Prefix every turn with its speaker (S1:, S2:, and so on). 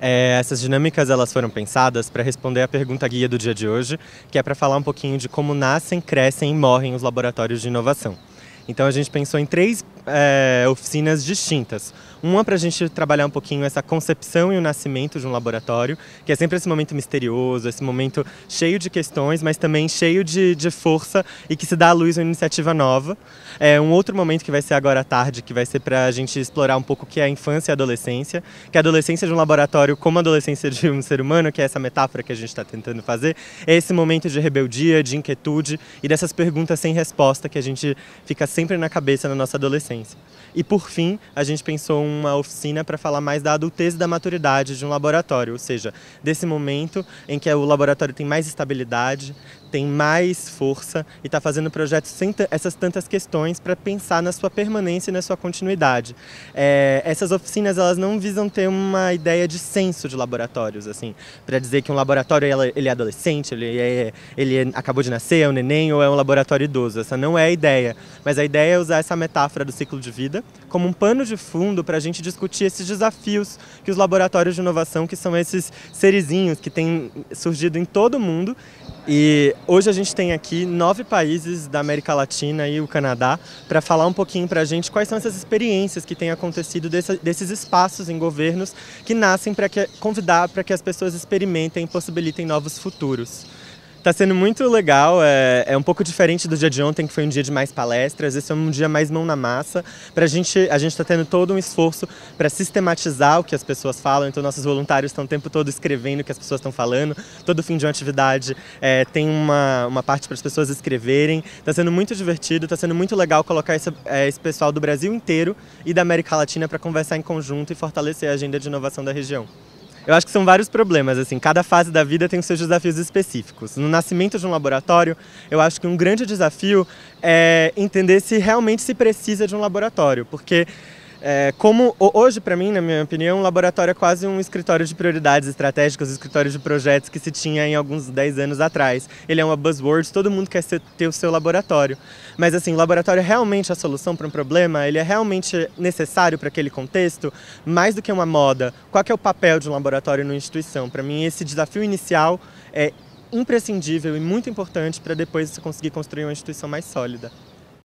S1: É, essas dinâmicas elas foram pensadas para responder à pergunta guia do dia de hoje, que é para falar um pouquinho de como nascem, crescem e morrem os laboratórios de inovação. Então a gente pensou em três é, oficinas distintas. Uma para a gente trabalhar um pouquinho essa concepção e o nascimento de um laboratório, que é sempre esse momento misterioso, esse momento cheio de questões, mas também cheio de, de força e que se dá à luz uma iniciativa nova. É, um outro momento que vai ser agora à tarde, que vai ser para a gente explorar um pouco o que é a infância e a adolescência, que a adolescência de um laboratório como a adolescência de um ser humano, que é essa metáfora que a gente está tentando fazer, é esse momento de rebeldia, de inquietude e dessas perguntas sem resposta que a gente fica sempre na cabeça na nossa adolescência adolescência. E por fim, a gente pensou uma oficina para falar mais da adultez e da maturidade de um laboratório, ou seja, desse momento em que o laboratório tem mais estabilidade, tem mais força e está fazendo projetos sem essas tantas questões para pensar na sua permanência e na sua continuidade. É, essas oficinas elas não visam ter uma ideia de senso de laboratórios, assim, para dizer que um laboratório ele é adolescente, ele, é, ele acabou de nascer, é um neném ou é um laboratório idoso. Essa não é a ideia, mas a ideia é usar essa metáfora do ciclo de vida, como um pano de fundo para a gente discutir esses desafios que os laboratórios de inovação, que são esses serizinhos que têm surgido em todo o mundo. E hoje a gente tem aqui nove países da América Latina e o Canadá para falar um pouquinho para a gente quais são essas experiências que têm acontecido desse, desses espaços em governos que nascem para convidar para que as pessoas experimentem e possibilitem novos futuros. Está sendo muito legal, é, é, um pouco diferente do dia de ontem, que foi um dia de mais palestras, esse é um dia mais mão na massa. Pra gente, a gente está tendo todo um esforço para sistematizar o que as pessoas falam, então nossos voluntários estão o tempo todo escrevendo o que as pessoas estão falando, todo fim de uma atividade é, tem uma, uma parte para as pessoas escreverem. Está sendo muito divertido, Está sendo muito legal colocar esse, é, esse pessoal do Brasil inteiro e da América Latina para conversar em conjunto e fortalecer a agenda de inovação da região. Eu acho que são vários problemas, assim, cada fase da vida tem os seus desafios específicos. No nascimento de um laboratório, eu acho que um grande desafio é entender se realmente se precisa de um laboratório, porque é, como hoje, para mim, na minha opinião, o laboratório é quase um escritório de prioridades estratégicas, um escritório de projetos que se tinha em alguns 10 anos atrás. Ele é uma buzzword, todo mundo quer ter o seu laboratório. Mas assim, o laboratório é realmente a solução para um problema? Ele é realmente necessário para aquele contexto? Mais do que uma moda, qual é o papel de um laboratório numa instituição? Para mim, esse desafio inicial é imprescindível e muito importante para depois você conseguir construir uma instituição mais sólida.